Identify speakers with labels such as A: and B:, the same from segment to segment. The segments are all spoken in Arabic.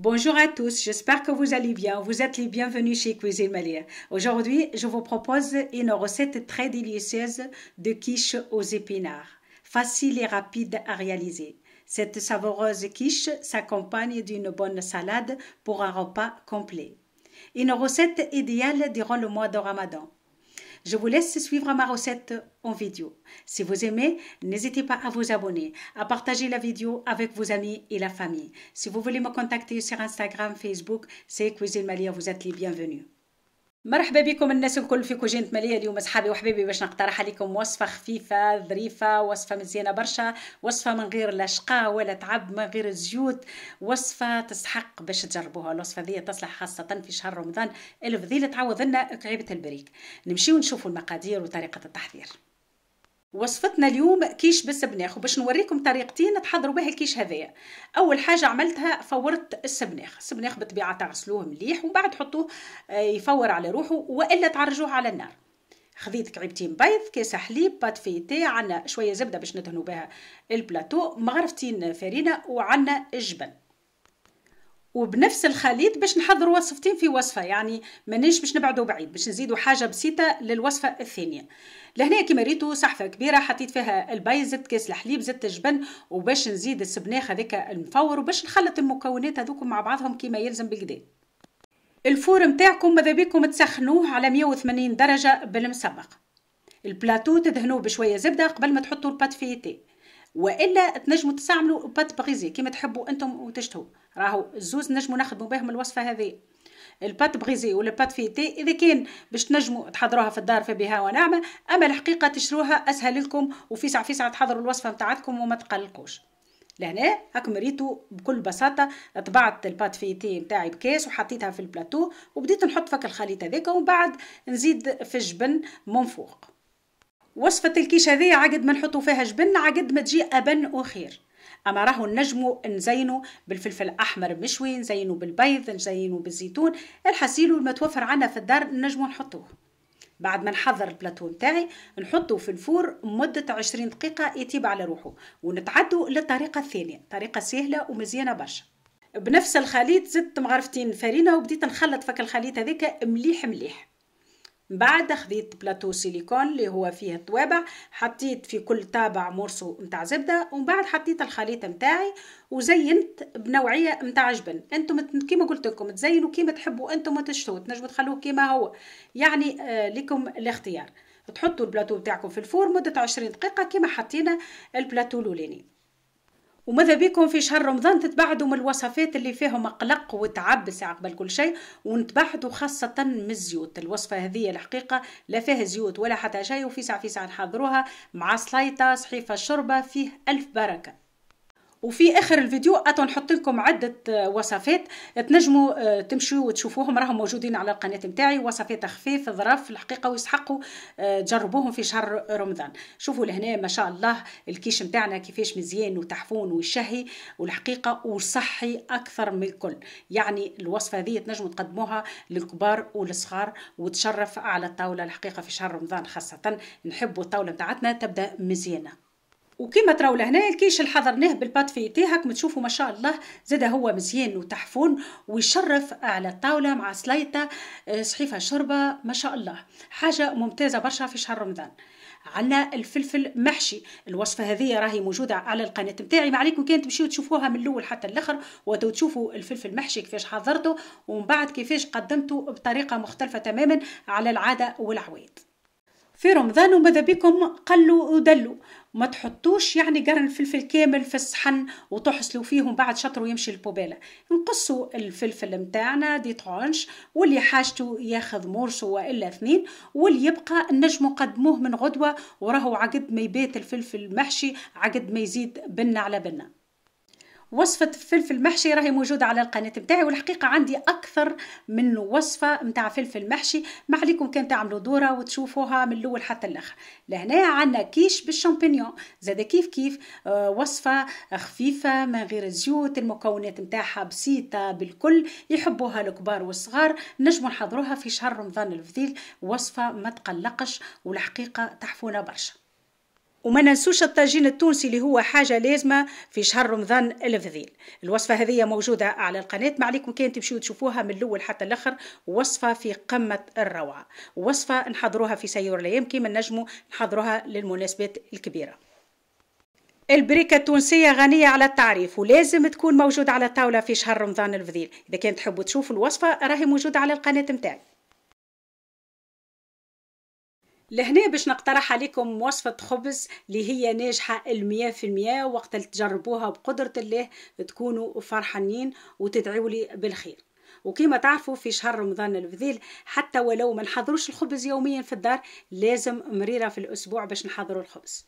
A: Bonjour à tous, j'espère que vous allez bien. Vous êtes les bienvenus chez Cuisine Malia. Aujourd'hui, je vous propose une recette très délicieuse de quiche aux épinards, facile et rapide à réaliser. Cette savoureuse quiche s'accompagne d'une bonne salade pour un repas complet. Une recette idéale durant le mois de Ramadan. Je vous laisse suivre ma recette en vidéo. Si vous aimez, n'hésitez pas à vous abonner, à partager la vidéo avec vos amis et la famille. Si vous voulez me contacter sur Instagram, Facebook, c'est Cuisine Malia, vous êtes les bienvenus. مرحبا بكم الناس الكل في كوجينة مالية اليوم اصحابي وحبيبي باش نقترح عليكم وصفة خفيفة ظريفة وصفة مزيانة برشا وصفة من غير لا شقا ولا تعب من غير زيوت وصفة تسحق باش تجربوها الوصفة ذي تصلح خاصة في شهر رمضان الفضيلة تعوض لنا كعيبة البريك نمشيو نشوفوا المقادير وطريقة التحضير وصفتنا اليوم كيش بالسبناخ وباش نوريكم طريقتين تحضروا بها الكيش هذايا اول حاجه عملتها فورت السبناخ السبناخ بالطبيعه تغسلوه مليح ومن بعد تحطوه آه، يفور على روحه والا تعرجوه على النار خذيت كعيبتين بيض كاس حليب بات فيتي عنا شويه زبده باش ندهنوا بها البلاطو مغرفتين فرينه وعنا جبن وبنفس الخليط باش نحضر وصفتين في وصفه يعني مانيش باش نبعدوا بعيد باش نزيدوا حاجه بسيطه للوصفه الثانيه لهنا كيما ريتو صحفه كبيره حطيت فيها البيض زدت كاس الحليب زدت الجبن وباش نزيد السبناخ هذاك المفور وباش نخلط المكونات هذوكم مع بعضهم كيما يلزم بالكدا الفور نتاعكم ماذا بيكم تسخنوه على 180 درجه بالمسبق البلاطو تدهنوه بشويه زبده قبل ما تحطوا البات فيتي والا تنجموا تستعملوا بات بغيزي كيما تحبوا انتم وتشتهوا راهو الزوز نجمو نخدمو بهم الوصفه هذه البات بغيزي ولا بات فيتي اذا كان باش تنجموا تحضروها في الدار فبها ونعمه اما الحقيقه تشروها اسهل لكم وفيسع فيسع تحضروا الوصفه نتاعتكم وما تقلقوش لهنا هاكم ريتو بكل بساطه طبعت البات فيتي نتاعي بكاس وحطيتها في البلاطو وبديت نحط فك الخليط هذاك ومن بعد نزيد في الجبن من فوق وصفه الكيش هذه عقد ما نحطو فيها جبن عقد ما تجي ابن وخير اما راهو نجمو نزينو بالفلفل الاحمر مشوي نزينو بالبيض نزينو بالزيتون الحسيل المتوفر عنا في الدار نجمو نحطوه بعد ما نحضر البلاتو نتاعي نحطه في الفور مدة عشرين دقيقة يتيب على روحه ونتعدو للطريقة الثانية طريقة سهلة ومزيانة برشا بنفس الخليط زدت مغرفتين فرينة وبديت نخلط فك الخليط هذيك مليح مليح بعد خديت بلاتو سيليكون اللي هو فيه الطوابع حطيت في كل طابع مرسو نتاع زبده ومن بعد حطيت الخليط نتاعي وزينت بنوعيه نتاع جبن انتم كيما قلت لكم تزينوا كيما تحبوا انتم تشتوا تنجموا تخلوه كيما هو يعني آه لكم الاختيار تحطوا البلاتو بتاعكم في الفور مده 20 دقيقه كيما حطينا البلاتو الاولاني وماذا بيكم في شهر رمضان تتبعدوا من الوصفات اللي فيهم قلق وتعب ساعة قبل كل شيء ونتبعدوا خاصة من الزيوت الوصفة هذه الحقيقة لا فيها زيوت ولا حتى شيء وفي ساعة في ساعة نحضروها مع سلايطة صحيفة شوربة فيه ألف بركة وفي اخر الفيديو اتو نحط لكم عده آه، وصفات آه، تنجموا آه، تمشوا وتشوفوهم راهم موجودين على القناه نتاعي وصفات خفيف ظرف الحقيقه ويسحقوا تجربوهم في شهر رمضان شوفوا لهنا ما شاء الله الكيش نتاعنا كيفاش مزيان وتحفون ويشهي والحقيقه وصحي اكثر من الكل يعني الوصفه هذه تنجموا تقدموها للكبار والصغار وتشرف على الطاوله الحقيقه في شهر رمضان خاصه نحبوا الطاوله نتاعتنا تبدا مزيانه وكما تراو لهنا الكيش اللي حضرناه بالبات فيتي هاكم تشوفوا ما شاء الله زاد هو مزيان وتحفون ويشرف على الطاوله مع سلايطه آه، صحيفه شوربه ما شاء الله حاجه ممتازه برشا في شهر رمضان عندنا الفلفل محشي الوصفه هذه راهي موجوده على القناه نتاعي ما عليكم كان تمشيو تشوفوها من الاول حتى الاخر وتشوفوا الفلفل محشي كيفاش حضرته ومن بعد كيفاش قدمته بطريقه مختلفه تماما على العاده والعوايد في رمضان وماذا بكم قلوا ودلوا وما تحطوش يعني قرن فلفل كامل في الصحن وتحصلوا فيهم بعد شطر ويمشي البوبالة نقصوا الفلفل متاعنا دي طعنش واللي حاجته ياخذ مرسو والا اثنين واللي يبقى النجم نقدموه من غدوة وراهو عقد ما يبات الفلفل محشي عقد ما يزيد بنة على بنة وصفة فلفل محشي راهي موجودة على القناة بتاعي والحقيقة عندي أكثر من وصفة متاع فلفل محشي ما عليكم كان تعملوا دورة وتشوفوها من الأول حتى الآخر لهنا عندنا كيش بالشامبينيون زادة كيف كيف آه، وصفة خفيفة من غير زيوت المكونات متاعها بسيطة بالكل يحبوها الكبار والصغار نجموا نحضروها في شهر رمضان الفضيل وصفة ما تقلقش والحقيقة تحفونا برشا وما ننسوش الطاجين التونسي اللي هو حاجه لازمه في شهر رمضان الفضيل الوصفه هذه موجوده على القناه ما عليكم كان تمشيو تشوفوها من الاول حتى الاخر وصفه في قمه الروعه وصفه نحضروها في سيور الايام كيما نجمو نحضروها للمناسبات الكبيره البريكة التونسية غنية على التعريف ولازم تكون موجودة على الطاولة في شهر رمضان الفضيل إذا كان تحبوا تشوفوا الوصفة راهي موجودة على القناة متاعي لهنا باش نقترح عليكم وصفة خبز اللي هي ناجحة المية في المية وقت تجربوها بقدرة الله تكونوا فرحانين وتدعوا لي بالخير وكما تعرفوا في شهر رمضان البذيل حتى ولو ما نحضروش الخبز يوميا في الدار لازم مريرة في الأسبوع باش نحضروا الخبز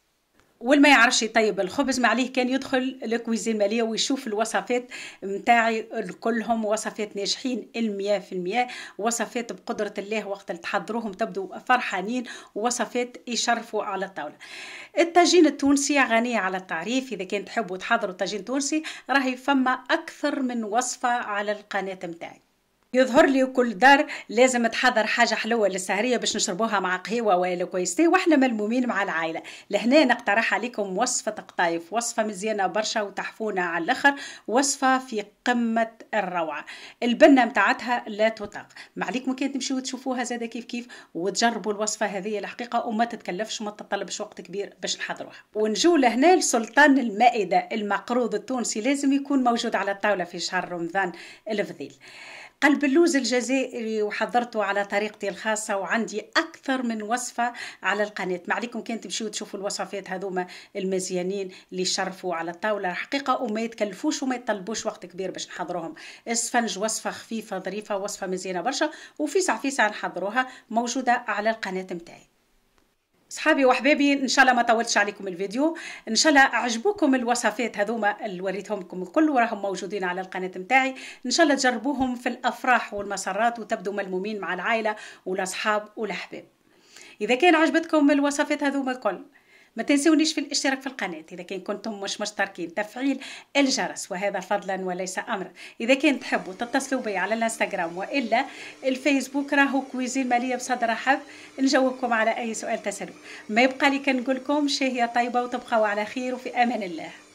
A: والما يعرفش يطيب الخبز ما عليه كان يدخل الكويزين ماليه ويشوف الوصفات نتاعي كلهم وصفات ناجحين المية في المية وصفات بقدرة الله وقت اللي تحضروهم تبدو فرحانين وصفات يشرفوا على الطاولة الطاجين التونسي غنية على التعريف إذا كان تحبوا تحضروا طاجين تونسي راهي فما أكثر من وصفة على القناة متاعي يظهر لي كل دار لازم تحضر حاجه حلوه للسهريه باش نشربوها مع قهوه ولا كويستي واحنا ملمومين مع العائله لهنا نقترح عليكم وصفه قطايف وصفه مزيانه برشا وتحفونه على الاخر وصفه في قمه الروعه البنه متاعتها لا تطاق ما عليكم كان تمشيو تشوفوها زاده كيف كيف وتجربوا الوصفه هذه الحقيقه وما تتكلفش وما تطلبش وقت كبير باش نحضروها ونجو لهنا لسلطان المائده المقروض التونسي لازم يكون موجود على الطاوله في شهر رمضان الفضيل قلب اللوز الجزائري وحضرته على طريقتي الخاصة وعندي أكثر من وصفة على القناة ما عليكم كان تمشيو تشوفوا الوصفات هذوما المزيانين اللي شرفوا على الطاولة حقيقة وما يتكلفوش وما يطلبوش وقت كبير باش نحضروهم اسفنج وصفة خفيفة ظريفة وصفة مزيانة برشا وفيسع فيسع نحضروها موجودة على القناة متاعي صحابي وحبابي ان شاء الله ما طولتش عليكم الفيديو ان شاء الله عجبوكم الوصفات هذوما اللي وريتهم لكم الكل وراهم موجودين على القناه نتاعي ان شاء الله تجربوهم في الافراح والمسرات وتبدو ملمومين مع العائله والاصحاب والاحباب اذا كان عجبتكم الوصفات هذوما الكل ما تنسونيش في الاشتراك في القناة إذا كان كنتم مش مشتركين تفعيل الجرس وهذا فضلا وليس أمرا إذا كان تحبوا تتصلوا بي على الانستغرام وإلا الفيسبوك راهو كويزين مالية بصدر رحب نجاوبكم على أي سؤال تسألوه ما يبقى لي كنقول لكم شهية طيبة وتبقوا على خير وفي أمان الله